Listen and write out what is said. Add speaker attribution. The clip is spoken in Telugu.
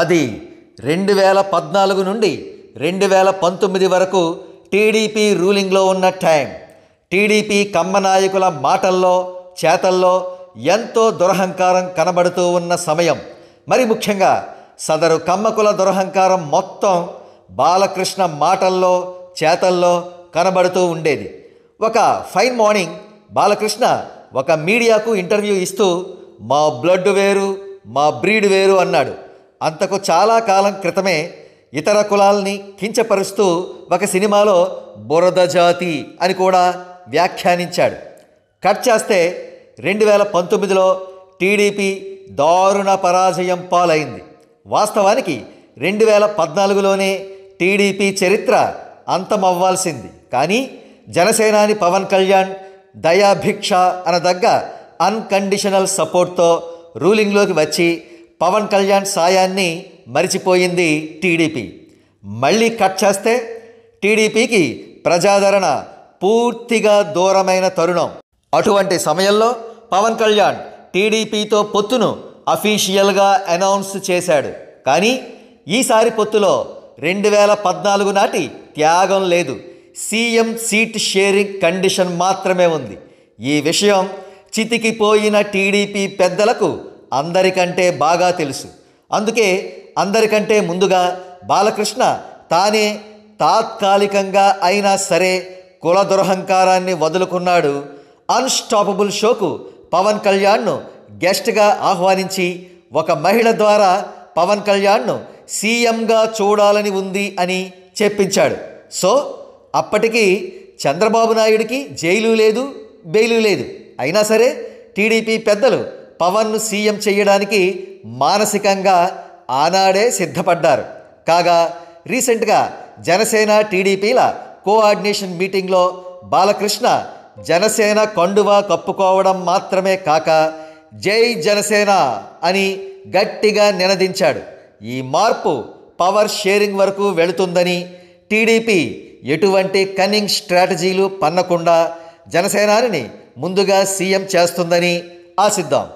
Speaker 1: అది రెండు వేల పద్నాలుగు నుండి రెండు వేల పంతొమ్మిది వరకు టీడీపీ రూలింగ్లో ఉన్న టైం టీడీపీ కమ్మ నాయకుల మాటల్లో చేతల్లో ఎంతో దురహంకారం కనబడుతూ ఉన్న సమయం మరి ముఖ్యంగా సదరు కమ్మకుల దురహంకారం మొత్తం బాలకృష్ణ మాటల్లో చేతల్లో కనబడుతూ ఉండేది ఒక ఫైన్ మార్నింగ్ బాలకృష్ణ ఒక మీడియాకు ఇంటర్వ్యూ ఇస్తూ మా బ్లడ్ వేరు మా బ్రీడ్ వేరు అన్నాడు అంతకు చాలా కాలం క్రితమే ఇతర కులాల్ని కించపరుస్తూ ఒక సినిమాలో బురద జాతి అని కూడా వ్యాఖ్యానించాడు కట్ చేస్తే రెండు వేల పంతొమ్మిదిలో టీడీపీ దారుణ పరాజయం పాలైంది వాస్తవానికి రెండు వేల పద్నాలుగులోనే టీడీపీ చరిత్ర అంతమవ్వాల్సింది కానీ జనసేనాని పవన్ కళ్యాణ్ దయాభిక్ష అనదగ్గ అన్కండిషనల్ సపోర్ట్తో రూలింగ్లోకి వచ్చి పవన్ కళ్యాణ్ సాయాన్ని మరిచిపోయింది టీడీపీ మళ్ళీ కట్ చేస్తే టీడీపీకి ప్రజాదరణ పూర్తిగా దూరమైన తరుణం అటువంటి సమయంలో పవన్ కళ్యాణ్ టీడీపీతో పొత్తును అఫీషియల్గా అనౌన్స్ చేశాడు కానీ ఈసారి పొత్తులో రెండు వేల పద్నాలుగు నాటి త్యాగం లేదు సీఎం సీట్ షేరింగ్ కండిషన్ మాత్రమే ఉంది ఈ విషయం చితికిపోయిన టీడీపీ పెద్దలకు అందరికంటే బాగా తెలుసు అందుకే అందరికంటే ముందుగా బాలకృష్ణ తానే తాత్కాలికంగా అయినా సరే కుల దురహంకారాన్ని వదులుకున్నాడు అన్స్టాపబుల్ షోకు పవన్ కళ్యాణ్ను గెస్ట్గా ఆహ్వానించి ఒక మహిళ ద్వారా పవన్ కళ్యాణ్ను సీఎంగా చూడాలని ఉంది అని చెప్పించాడు సో అప్పటికి చంద్రబాబు నాయుడికి జైలు లేదు బెయిలు లేదు అయినా సరే టీడీపీ పెద్దలు పవన్ను సీఎం చేయడానికి మానసికంగా ఆనాడే సిద్ధపడ్డారు కాగా రీసెంట్గా జనసేన టీడీపీల కోఆర్డినేషన్ మీటింగ్లో బాలకృష్ణ జనసేన కండువా కప్పుకోవడం మాత్రమే కాక జై జనసేన అని గట్టిగా నినదించాడు ఈ మార్పు పవర్ షేరింగ్ వరకు వెళుతుందని టీడీపీ ఎటువంటి కన్నింగ్ స్ట్రాటజీలు పన్నకుండా జనసేనాని ముందుగా సీఎం చేస్తుందని ఆశిద్దాం